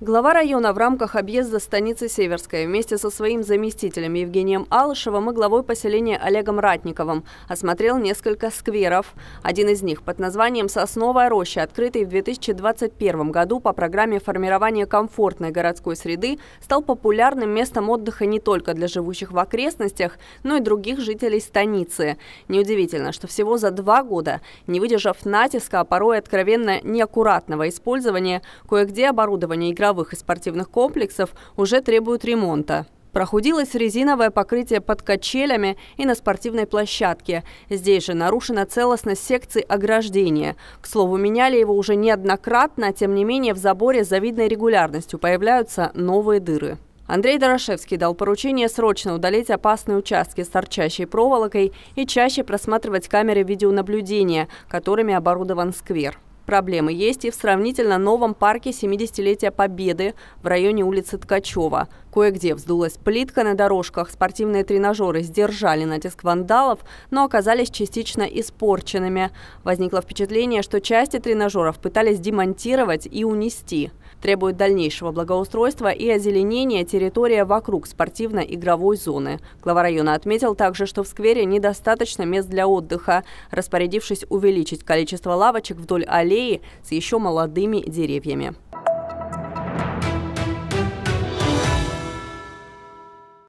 Глава района в рамках объезда станицы Северская вместе со своим заместителем Евгением Алышевым и главой поселения Олегом Ратниковым осмотрел несколько скверов. Один из них под названием «Сосновая роща», открытый в 2021 году по программе формирования комфортной городской среды, стал популярным местом отдыха не только для живущих в окрестностях, но и других жителей станицы. Неудивительно, что всего за два года, не выдержав натиска, а порой откровенно неаккуратного использования, кое-где оборудование играло игровых и спортивных комплексов уже требуют ремонта. Прохудилось резиновое покрытие под качелями и на спортивной площадке. Здесь же нарушена целостность секции ограждения. К слову, меняли его уже неоднократно, а тем не менее в заборе с завидной регулярностью появляются новые дыры. Андрей Дорошевский дал поручение срочно удалить опасные участки с торчащей проволокой и чаще просматривать камеры видеонаблюдения, которыми оборудован сквер. Проблемы есть и в сравнительно новом парке 70-летия Победы в районе улицы Ткачева. Кое-где вздулась плитка на дорожках, спортивные тренажеры сдержали натиск вандалов, но оказались частично испорченными. Возникло впечатление, что части тренажеров пытались демонтировать и унести. Требует дальнейшего благоустройства и озеленения территория вокруг спортивно-игровой зоны. Глава района отметил также, что в сквере недостаточно мест для отдыха. Распорядившись увеличить количество лавочек вдоль аллеи, аллеи с еще молодыми деревьями.